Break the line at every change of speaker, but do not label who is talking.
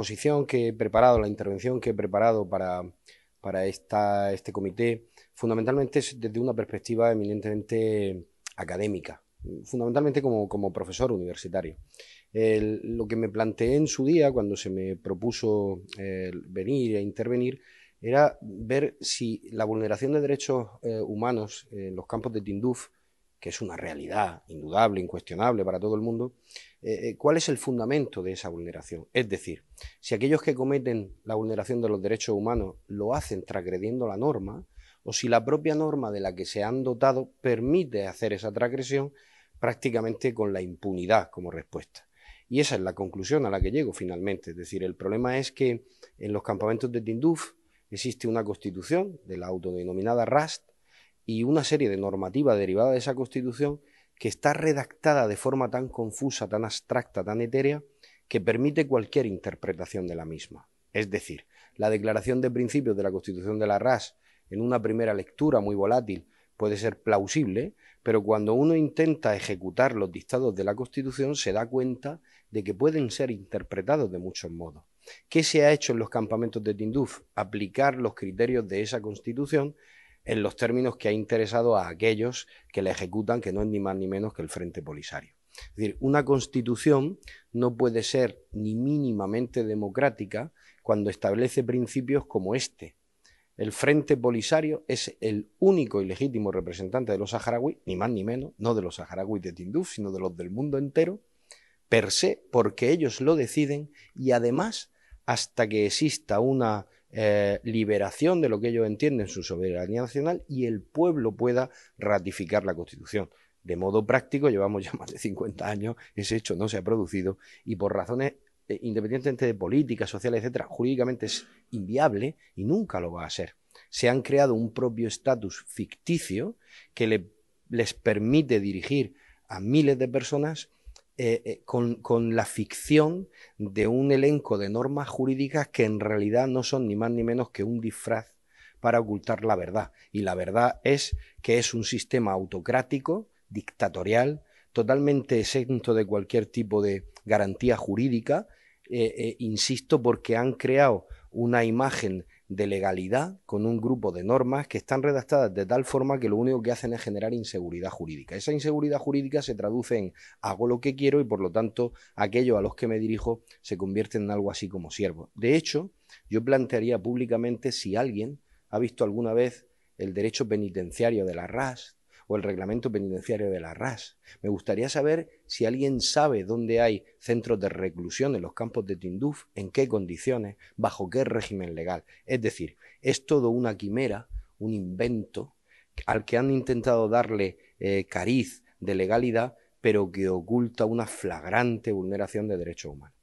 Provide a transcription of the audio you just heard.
exposición que he preparado, la intervención que he preparado para, para esta, este comité, fundamentalmente es desde una perspectiva eminentemente académica, fundamentalmente como, como profesor universitario. lo que me planteé en su día, cuando se me propuso eh, venir e intervenir, era ver si la vulneración de derechos eh, humanos en los campos de Tinduf que es una realidad indudable, incuestionable para todo el mundo, eh, eh, ¿cuál es el fundamento de esa vulneración? Es decir, si aquellos que cometen la vulneración de los derechos humanos lo hacen transgrediendo la norma, o si la propia norma de la que se han dotado permite hacer esa transgresión prácticamente con la impunidad como respuesta. Y esa es la conclusión a la que llego finalmente. Es decir, el problema es que en los campamentos de Tinduf existe una constitución de la autodenominada RAST y una serie de normativa derivada de esa Constitución que está redactada de forma tan confusa, tan abstracta, tan etérea, que permite cualquier interpretación de la misma. Es decir, la declaración de principios de la Constitución de la RAS en una primera lectura muy volátil puede ser plausible, pero cuando uno intenta ejecutar los dictados de la Constitución se da cuenta de que pueden ser interpretados de muchos modos. ¿Qué se ha hecho en los campamentos de Tinduf? Aplicar los criterios de esa Constitución en los términos que ha interesado a aquellos que la ejecutan, que no es ni más ni menos que el Frente Polisario. Es decir, una constitución no puede ser ni mínimamente democrática cuando establece principios como este. El Frente Polisario es el único y legítimo representante de los saharauis, ni más ni menos, no de los saharauis de Tinduf, sino de los del mundo entero, per se, porque ellos lo deciden y además hasta que exista una eh, liberación de lo que ellos entienden su soberanía nacional y el pueblo pueda ratificar la Constitución. De modo práctico, llevamos ya más de 50 años, ese hecho no se ha producido y por razones eh, independientemente de política, social, etcétera, jurídicamente es inviable y nunca lo va a ser. Se han creado un propio estatus ficticio que les permite dirigir a miles de personas eh, eh, con, la ficción de un elenco de normas jurídicas que en realidad no son ni más ni menos que un disfraz para ocultar la verdad. Y la verdad es que es un sistema autocrático, dictatorial, totalmente exento de cualquier tipo de garantía jurídica, eh, insisto, porque han creado una imagen de legalidad con un grupo de normas que están redactadas de tal forma que lo único que hacen es generar inseguridad jurídica. Esa inseguridad jurídica se traduce en hago lo que quiero y por lo tanto aquellos a los que me dirijo se convierten en algo así como siervo. De hecho, yo plantearía públicamente si alguien ha visto alguna vez el derecho penitenciario de la RAS, o el reglamento penitenciario de la RAS. Me gustaría saber si alguien sabe dónde hay centros de reclusión en los campos de Tinduf, en qué condiciones, bajo qué régimen legal. Es decir, es todo una quimera, un invento al que han intentado darle eh, cariz de legalidad, pero que oculta una flagrante vulneración de derechos humanos.